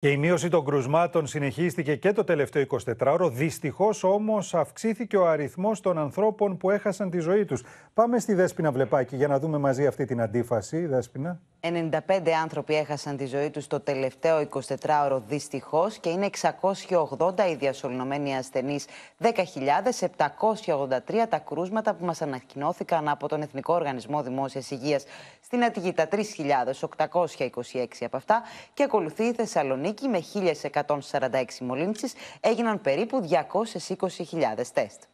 Και η μείωση των κρουσμάτων συνεχίστηκε και το τελευταίο 24ωρο. Δυστυχώς όμως αυξήθηκε ο αριθμός των ανθρώπων που έχασαν τη ζωή τους. Πάμε στη Δέσπινα Βλεπάκη για να δούμε μαζί αυτή την αντίφαση. Δέσπινα. 95 άνθρωποι έχασαν τη ζωή τους το τελευταίο 24ωρο δυστυχώς και είναι 680 οι διασωληνωμένοι ασθενείς, 10.783 τα κρούσματα που μας ανακοινώθηκαν από τον Εθνικό Οργανισμό Δημόσιας Υγείας στην Αττική τα 3.826 από αυτά και ακολουθεί η Θεσσαλονίκη με 1.146 μολύνσεις, έγιναν περίπου 220.000 τεστ.